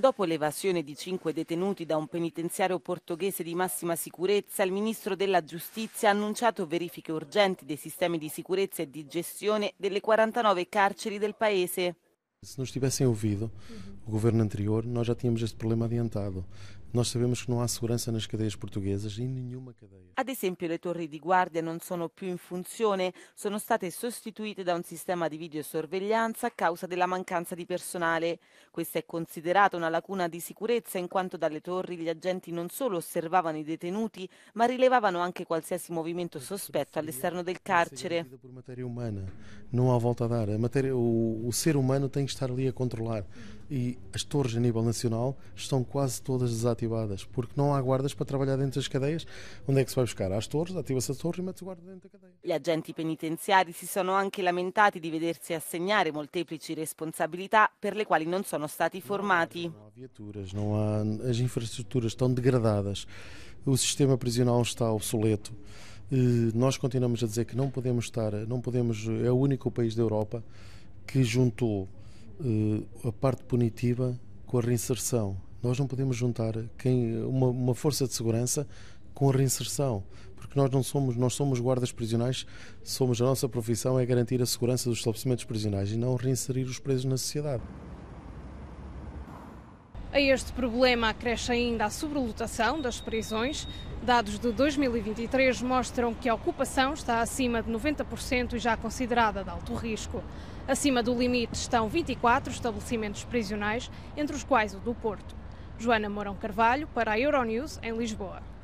Dopo l'evasione di cinque detenuti da un penitenziario portoghese di massima sicurezza, il ministro della Giustizia ha annunciato verifiche urgenti dei sistemi di sicurezza e di gestione delle 49 carceri del paese. Se nos tivessem ouvido uhum. o governo anterior, nós já tínhamos este problema adiantado. Nós sabemos che non há seguranza nelle cadeias portoghesi in nenhuma cadeia. Ad esempio, le torri di guardia non sono più in funzione, sono state sostituite da un sistema di videosorveglianza a causa della mancanza di personale. Questa è considerata una lacuna di sicurezza in quanto dalle torri gli agenti non solo osservavano i detenuti, ma rilevavano anche qualsiasi movimento sospetto all'esterno del carcere. Non ha volta a dare. Il, matéria, o, o ser humano tem que estar ali a controlar. E as torres a nível nacional estão quase todas desativadas, porque não há guardas para trabalhar dentro das cadeias. Onde é que se vai buscar? Às torres, ativa-se a torre e mete mette guarda dentro da cadeia. Gli agenti penitenziari si sono anche lamentati di vedersi assegnare molteplici responsabilità per le quali non sono stati formati. Não há, viaturas, não há, as infraestruturas estão degradadas, o sistema prisional está obsoleto eh, nós continuamos a dizer que não podemos estar, não podemos, é o único país da Europa que juntou eh, a parte punitiva com a reinserção. Nós não podemos juntar quem, uma, uma, força de segurança com a reinserção, porque nós não somos, nós somos guardas prisionais, somos a nossa profissão é garantir a segurança dos estabelecimentos prisionais e não reinserir os presos na sociedade. A este problema acresce ainda a sobrelotação das prisões. Dados de 2023 mostram que a ocupação está acima de 90% e já considerada de alto risco. Acima do limite estão 24 estabelecimentos prisionais, entre os quais o do Porto. Joana Mourão Carvalho, para a Euronews, em Lisboa.